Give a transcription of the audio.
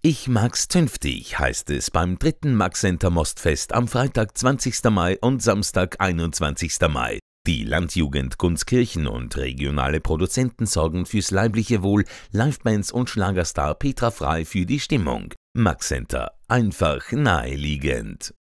Ich mag's zünftig, heißt es beim dritten Maxenter Mostfest am Freitag 20. Mai und Samstag 21. Mai. Die Landjugend Gunskirchen und regionale Produzenten sorgen fürs leibliche Wohl, Livebands und Schlagerstar Petra Frei für die Stimmung. Maxenter, einfach naheliegend.